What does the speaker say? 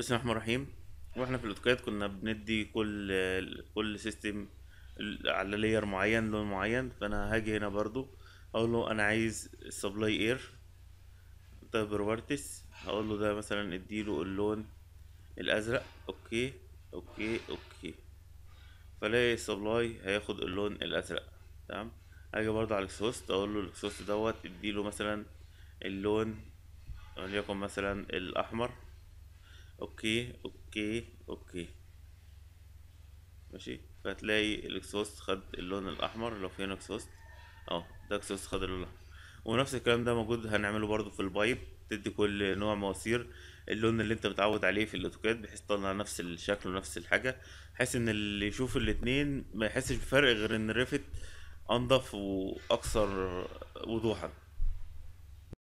بسم الله الرحمن الرحيم واحنا في الاوتوكاد كنا بندي كل كل سيستم على لير معين لون معين فانا هاجي هنا برضو اقول له انا عايز السبلاي اير طيب بروبرتس هقول له ده مثلا اديله اللون الازرق اوكي اوكي اوكي فلاقي السبلاي هياخد اللون الازرق تمام هاجي برضو على الاكسوست اقول له الاكسوست دوت اديله مثلا اللون وليكن مثلا الاحمر اوكي اوكي اوكي ماشي فهتلاقي الاكسوست خد اللون الاحمر لو في هنا اكسوست اهو ده اكسوست خد اللون الاحمر ونفس الكلام ده موجود هنعمله برضو في البايب تدي كل نوع مواسير اللون اللي انت متعود عليه في الاوتوكاد بحيث تطلع نفس الشكل ونفس الحاجه بحيث ان اللي يشوف الاتنين ما يحسش بفرق غير ان الريفت انضف واكثر وضوحا